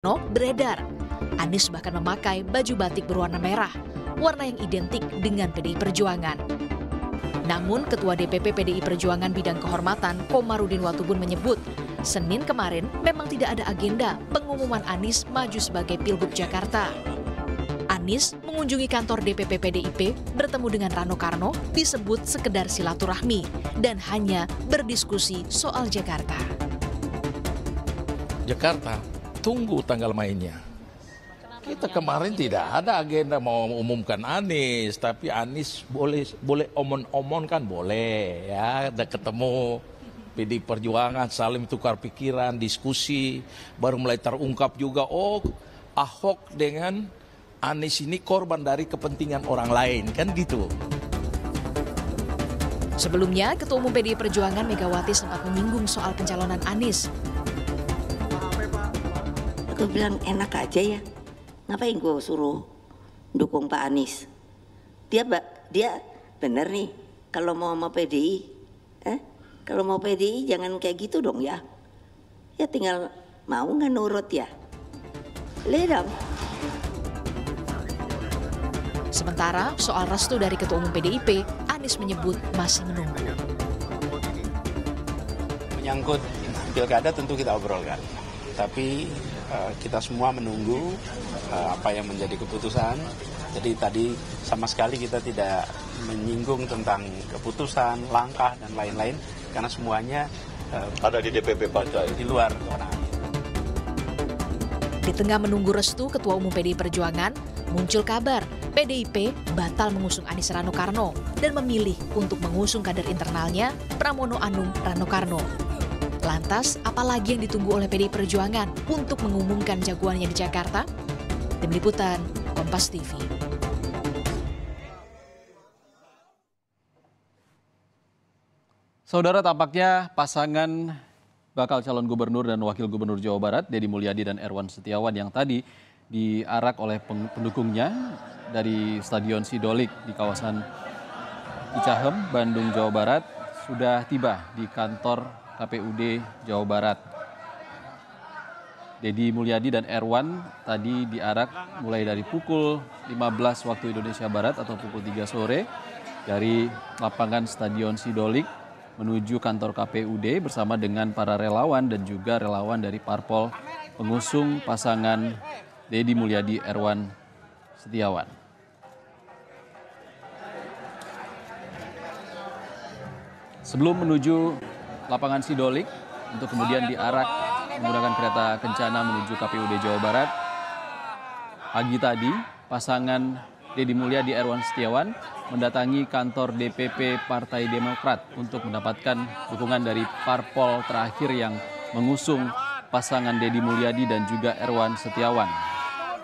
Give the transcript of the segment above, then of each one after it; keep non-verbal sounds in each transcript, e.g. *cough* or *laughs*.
No beredar. Anies bahkan memakai baju batik berwarna merah, warna yang identik dengan PDI Perjuangan. Namun, Ketua DPP PDI Perjuangan Bidang Kehormatan Komarudin Watubun menyebut, Senin kemarin memang tidak ada agenda pengumuman Anies maju sebagai Pilgub Jakarta. Anies mengunjungi kantor DPP PDIP bertemu dengan Rano Karno disebut sekedar silaturahmi dan hanya berdiskusi soal Jakarta. Jakarta tunggu tanggal mainnya. Kita kemarin tidak ada agenda mau umumkan Anis, tapi Anis boleh boleh omon-omon kan boleh ya, ada ketemu PD Perjuangan saling tukar pikiran, diskusi, baru mulai terungkap juga oh Ahok dengan Anis ini korban dari kepentingan orang lain kan gitu. Sebelumnya, Ketua Umum PDI Perjuangan Megawati sempat menyinggung soal pencalonan Anies tuh bilang enak aja ya. Ngapain gue suruh dukung Pak Anies? Dia dia bener nih kalau mau sama PDI, eh? kalau mau PDI jangan kayak gitu dong ya. Ya tinggal mau nggak nurut ya. Ledang. Sementara soal restu dari Ketua Umum PDIP, Anies menyebut masih menunggu. Menyangkut pilkada tentu kita obrolkan, tapi Eh, kita semua menunggu eh, apa yang menjadi keputusan. Jadi tadi sama sekali kita tidak menyinggung tentang keputusan, langkah dan lain-lain karena semuanya eh, ada di DPP Partai ya? di luar Di tengah menunggu restu Ketua Umum PDI Perjuangan, muncul kabar PDIP batal mengusung Anies Rano Karno dan memilih untuk mengusung kader internalnya Pramono Anung Rano Karno. Lantas, apalagi yang ditunggu oleh PDI Perjuangan untuk mengumumkan jagoannya di Jakarta? Tim Liputan, Kompas TV. Saudara tampaknya pasangan bakal calon gubernur dan wakil gubernur Jawa Barat, Deddy Mulyadi dan Erwan Setiawan yang tadi diarak oleh pendukungnya dari Stadion Sidolik di kawasan Cicahem, Bandung, Jawa Barat, sudah tiba di kantor KPUD Jawa Barat. Dedi Mulyadi dan Erwan tadi diarak mulai dari pukul 15 waktu Indonesia Barat atau pukul 3 sore dari lapangan Stadion Sidolik menuju kantor KPUD bersama dengan para relawan dan juga relawan dari parpol pengusung pasangan Dedi Mulyadi Erwan Setiawan. Sebelum menuju lapangan Sidolik untuk kemudian diarak menggunakan kereta kencana menuju KPUD Jawa Barat. Pagi tadi, pasangan Deddy Mulyadi Erwan Setiawan mendatangi kantor DPP Partai Demokrat untuk mendapatkan dukungan dari parpol terakhir yang mengusung pasangan Deddy Mulyadi dan juga Erwan Setiawan.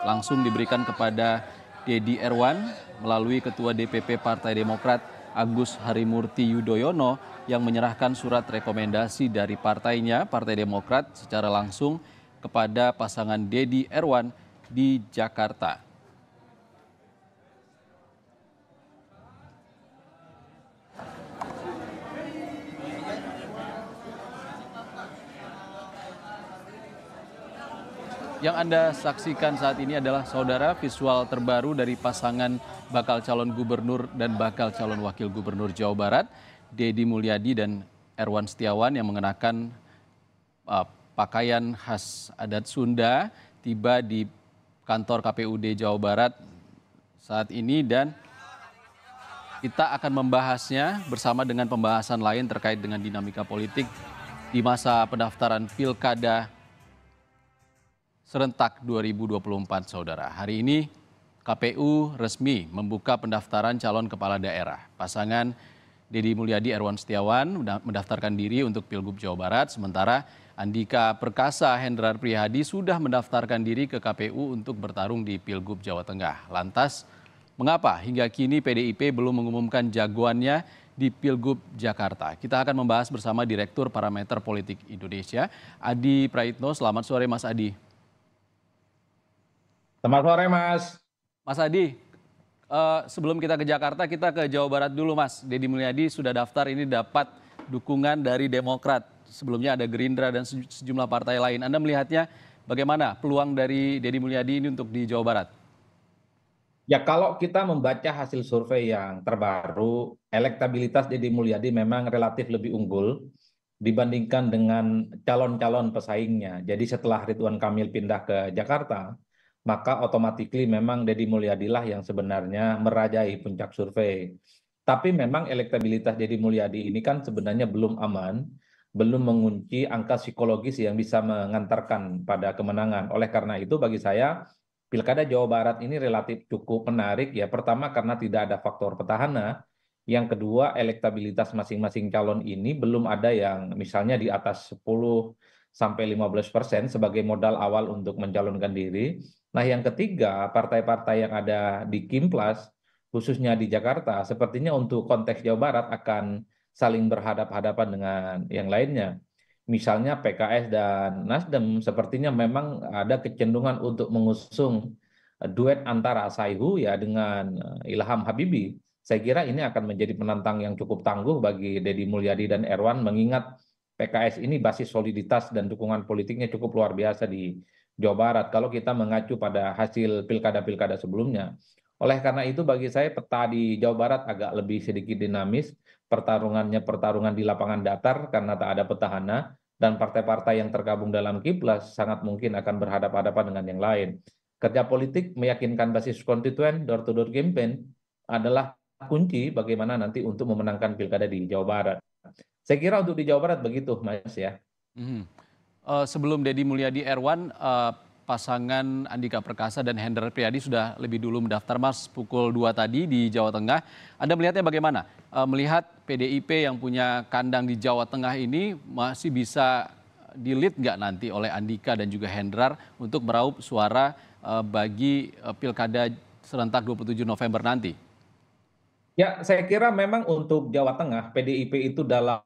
Langsung diberikan kepada Deddy Erwan melalui Ketua DPP Partai Demokrat Agus Harimurti Yudhoyono yang menyerahkan surat rekomendasi dari partainya, Partai Demokrat, secara langsung kepada pasangan Dedi Erwan di Jakarta. Yang Anda saksikan saat ini adalah saudara visual terbaru dari pasangan bakal calon gubernur dan bakal calon wakil gubernur Jawa Barat, Dedi Mulyadi dan Erwan Setiawan yang mengenakan uh, pakaian khas adat Sunda tiba di kantor KPUD Jawa Barat saat ini dan kita akan membahasnya bersama dengan pembahasan lain terkait dengan dinamika politik di masa pendaftaran Pilkada serentak 2024, Saudara. Hari ini KPU resmi membuka pendaftaran calon kepala daerah. Pasangan Dedi Mulyadi Erwan Setiawan mendaftarkan diri untuk Pilgub Jawa Barat, sementara Andika Perkasa Hendrar Prihadi sudah mendaftarkan diri ke KPU untuk bertarung di Pilgub Jawa Tengah. Lantas, mengapa hingga kini PDIP belum mengumumkan jagoannya di Pilgub Jakarta? Kita akan membahas bersama Direktur Parameter Politik Indonesia, Adi Praitno. Selamat sore, Mas Adi. Selamat sore, Mas. Mas Adi, uh, sebelum kita ke Jakarta, kita ke Jawa Barat dulu, Mas. Deddy Mulyadi sudah daftar ini dapat dukungan dari Demokrat. Sebelumnya ada Gerindra dan sejumlah partai lain. Anda melihatnya bagaimana peluang dari Deddy Mulyadi ini untuk di Jawa Barat? Ya kalau kita membaca hasil survei yang terbaru, elektabilitas Deddy Mulyadi memang relatif lebih unggul dibandingkan dengan calon-calon pesaingnya. Jadi setelah Ridwan Kamil pindah ke Jakarta, maka otomatis memang Deddy Mulyadilah yang sebenarnya merajai puncak survei. Tapi memang elektabilitas Deddy Mulyadi ini kan sebenarnya belum aman, belum mengunci angka psikologis yang bisa mengantarkan pada kemenangan. Oleh karena itu bagi saya Pilkada Jawa Barat ini relatif cukup menarik ya. Pertama karena tidak ada faktor petahana, yang kedua elektabilitas masing-masing calon ini belum ada yang misalnya di atas 10 sampai 15% persen sebagai modal awal untuk mencalonkan diri. Nah, yang ketiga, partai-partai yang ada di Kimplas, khususnya di Jakarta, sepertinya untuk konteks Jawa Barat akan saling berhadap-hadapan dengan yang lainnya. Misalnya PKS dan Nasdem sepertinya memang ada kecenderungan untuk mengusung eh, duet antara Saihu ya dengan eh, Ilham Habibi. Saya kira ini akan menjadi penantang yang cukup tangguh bagi Deddy Mulyadi dan Erwan mengingat PKS ini basis soliditas dan dukungan politiknya cukup luar biasa di Jawa Barat kalau kita mengacu pada hasil pilkada-pilkada sebelumnya. Oleh karena itu bagi saya peta di Jawa Barat agak lebih sedikit dinamis, pertarungannya pertarungan di lapangan datar karena tak ada petahana dan partai-partai yang tergabung dalam Kiplas sangat mungkin akan berhadapan-hadapan dengan yang lain. Kerja politik meyakinkan basis konstituen door to door campaign adalah kunci bagaimana nanti untuk memenangkan pilkada di Jawa Barat. Saya kira untuk di Jawa Barat begitu, Mas ya. Mm uh, sebelum Deddy Mulyadi Erwan, uh, pasangan Andika Perkasa dan Hendra Priadi sudah lebih dulu mendaftar Mas pukul 2 tadi di Jawa Tengah. Anda melihatnya bagaimana? Uh, melihat PDIP yang punya kandang di Jawa Tengah ini masih bisa dilit nggak nanti oleh Andika dan juga Hendrar untuk meraup suara uh, bagi uh, pilkada serentak 27 November nanti? Ya, saya kira memang untuk Jawa Tengah, PDIP itu dalam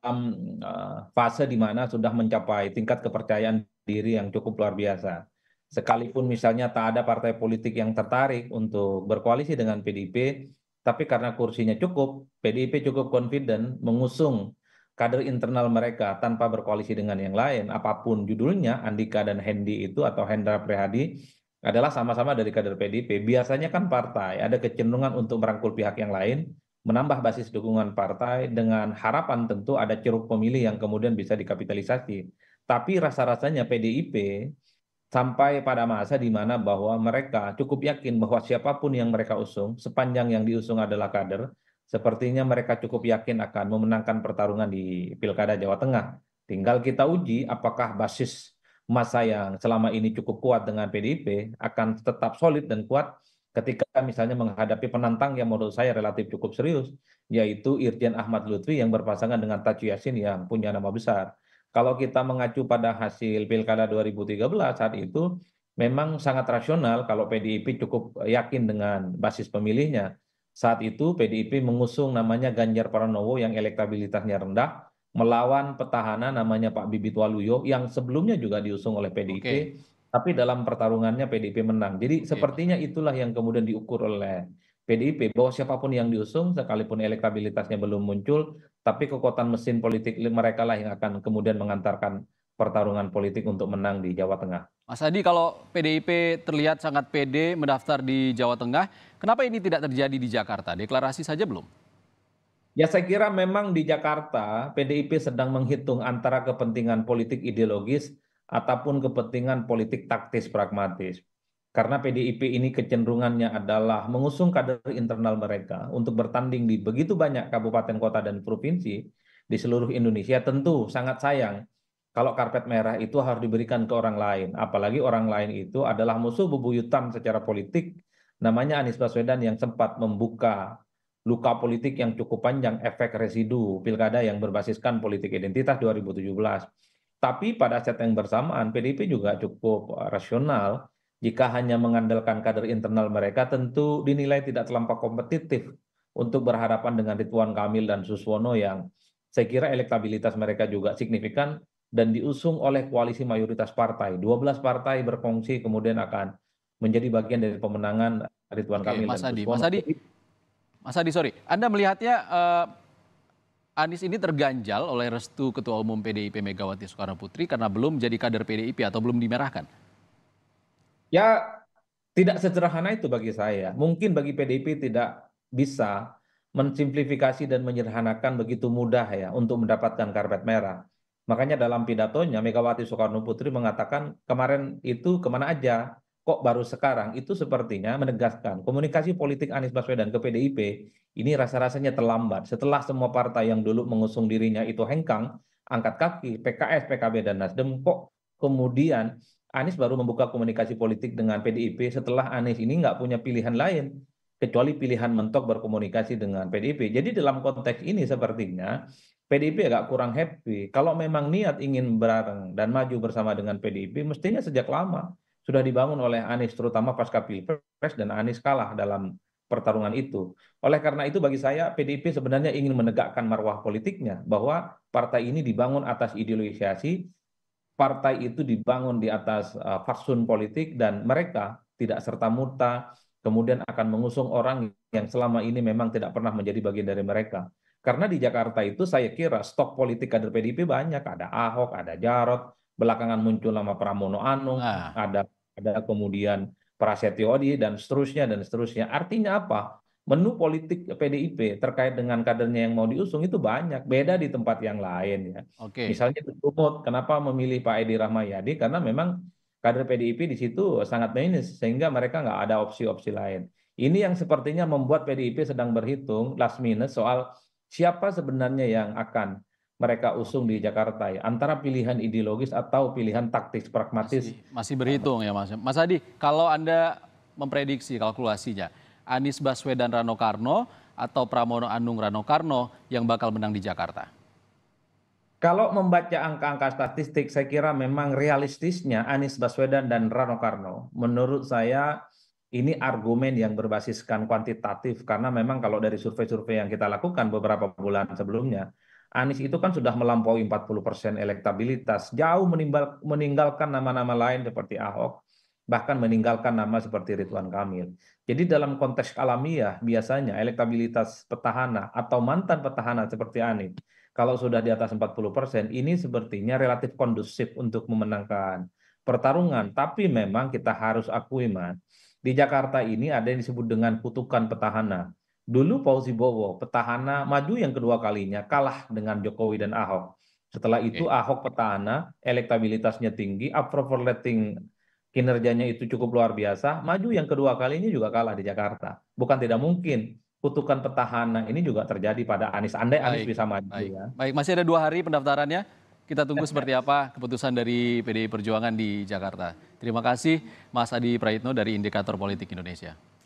eh, fase di mana sudah mencapai tingkat kepercayaan diri yang cukup luar biasa. Sekalipun misalnya tak ada partai politik yang tertarik untuk berkoalisi dengan PDIP, tapi karena kursinya cukup, PDIP cukup confident mengusung kader internal mereka tanpa berkoalisi dengan yang lain, apapun judulnya, Andika dan Hendi itu atau Hendra Prihadi, adalah sama-sama dari kader PDIP. Biasanya kan partai ada kecenderungan untuk merangkul pihak yang lain, menambah basis dukungan partai dengan harapan tentu ada ceruk pemilih yang kemudian bisa dikapitalisasi. Tapi rasa-rasanya PDIP sampai pada masa di mana bahwa mereka cukup yakin bahwa siapapun yang mereka usung, sepanjang yang diusung adalah kader, sepertinya mereka cukup yakin akan memenangkan pertarungan di Pilkada Jawa Tengah. Tinggal kita uji apakah basis masa yang selama ini cukup kuat dengan PDIP akan tetap solid dan kuat ketika misalnya menghadapi penantang yang menurut saya relatif cukup serius yaitu Irjen Ahmad Lutfi yang berpasangan dengan Tacu Yasin yang punya nama besar. Kalau kita mengacu pada hasil Pilkada 2013 saat itu memang sangat rasional kalau PDIP cukup yakin dengan basis pemilihnya. Saat itu PDIP mengusung namanya Ganjar Pranowo yang elektabilitasnya rendah melawan petahana namanya Pak Bibit Waluyo yang sebelumnya juga diusung oleh PDIP okay. tapi dalam pertarungannya PDIP menang. Jadi okay. sepertinya itulah yang kemudian diukur oleh PDIP bahwa siapapun yang diusung sekalipun elektabilitasnya belum muncul tapi kekuatan mesin politik mereka lah yang akan kemudian mengantarkan pertarungan politik untuk menang di Jawa Tengah. Mas Adi, kalau PDIP terlihat sangat pede mendaftar di Jawa Tengah, kenapa ini tidak terjadi di Jakarta? Deklarasi saja belum? Ya saya kira memang di Jakarta PDIP sedang menghitung antara kepentingan politik ideologis ataupun kepentingan politik taktis pragmatis. Karena PDIP ini kecenderungannya adalah mengusung kader internal mereka untuk bertanding di begitu banyak kabupaten kota dan provinsi di seluruh Indonesia tentu sangat sayang kalau karpet merah itu harus diberikan ke orang lain. Apalagi orang lain itu adalah musuh bebuyutan secara politik namanya Anies Baswedan yang sempat membuka luka politik yang cukup panjang efek residu pilkada yang berbasiskan politik identitas 2017. Tapi pada set yang bersamaan PDIP juga cukup eh, rasional jika hanya mengandalkan kader internal mereka tentu dinilai tidak terlampau kompetitif untuk berhadapan dengan Ridwan Kamil dan Suswono yang saya kira elektabilitas mereka juga signifikan dan diusung oleh koalisi mayoritas partai. 12 partai berkongsi kemudian akan menjadi bagian dari pemenangan Ridwan Oke, Kamil Mas dan Adi. Suswono. Mas Adi, Mas Adi, sorry. Anda melihatnya uh, Anies ini terganjal oleh restu Ketua Umum PDIP Megawati Soekarno Putri karena belum jadi kader PDIP atau belum dimerahkan? Ya, tidak sederhana itu bagi saya. Mungkin bagi PDIP tidak bisa mensimplifikasi dan menyederhanakan begitu mudah ya untuk mendapatkan karpet merah. Makanya dalam pidatonya Megawati Soekarno Putri mengatakan kemarin itu kemana aja kok baru sekarang itu sepertinya menegaskan komunikasi politik Anies Baswedan ke PDIP ini rasa-rasanya terlambat. Setelah semua partai yang dulu mengusung dirinya itu hengkang, angkat kaki, PKS, PKB, dan Nasdem, kok kemudian Anies baru membuka komunikasi politik dengan PDIP setelah Anies ini nggak punya pilihan lain kecuali pilihan mentok berkomunikasi dengan PDIP. Jadi dalam konteks ini sepertinya PDIP agak kurang happy. Kalau memang niat ingin bareng dan maju bersama dengan PDIP, mestinya sejak lama sudah dibangun oleh Anies terutama pasca Pilpres dan Anies kalah dalam pertarungan itu. Oleh karena itu bagi saya PDIP sebenarnya ingin menegakkan marwah politiknya bahwa partai ini dibangun atas ideologisasi, partai itu dibangun di atas uh, faksun politik dan mereka tidak serta-merta kemudian akan mengusung orang yang selama ini memang tidak pernah menjadi bagian dari mereka. Karena di Jakarta itu saya kira stok politik kader PDIP banyak, ada Ahok, ada Jarot, belakangan muncul nama Pramono Anung, ah. ada ada kemudian Prasetyo Adi dan seterusnya dan seterusnya. Artinya apa? Menu politik PDIP terkait dengan kadernya yang mau diusung itu banyak, beda di tempat yang lain ya. Okay. Misalnya di Sumut, kenapa memilih Pak Edi Rahmayadi? Karena memang kader PDIP di situ sangat minus sehingga mereka nggak ada opsi-opsi lain. Ini yang sepertinya membuat PDIP sedang berhitung last minute soal siapa sebenarnya yang akan mereka usung di Jakarta ya antara pilihan ideologis atau pilihan taktis pragmatis masih, masih berhitung ya Mas. Mas Adi, kalau Anda memprediksi kalkulasinya Anies Baswedan Rano Karno atau Pramono Anung Rano Karno yang bakal menang di Jakarta? Kalau membaca angka-angka statistik saya kira memang realistisnya Anies Baswedan dan Rano Karno menurut saya ini argumen yang berbasiskan kuantitatif karena memang kalau dari survei-survei yang kita lakukan beberapa bulan sebelumnya Anies itu kan sudah melampaui 40% persen elektabilitas, jauh menimbal, meninggalkan nama-nama lain seperti Ahok, bahkan meninggalkan nama seperti Ridwan Kamil. Jadi dalam konteks alamiah biasanya elektabilitas petahana atau mantan petahana seperti Anies, kalau sudah di atas 40%, persen ini sepertinya relatif kondusif untuk memenangkan pertarungan. Tapi memang kita harus akui, Man, di Jakarta ini ada yang disebut dengan kutukan petahana Dulu Fauzi Bowo, petahana maju yang kedua kalinya kalah dengan Jokowi dan Ahok. Setelah itu Ahok petahana, elektabilitasnya tinggi, approval rating kinerjanya itu cukup luar biasa, maju yang kedua kalinya juga kalah di Jakarta. Bukan tidak mungkin kutukan petahana ini juga terjadi pada Anies. Andai Anies bisa maju baik. ya. Baik, masih ada dua hari pendaftarannya. Kita tunggu *laughs* seperti apa keputusan dari PDI Perjuangan di Jakarta. Terima kasih Mas Adi Prayitno dari Indikator Politik Indonesia.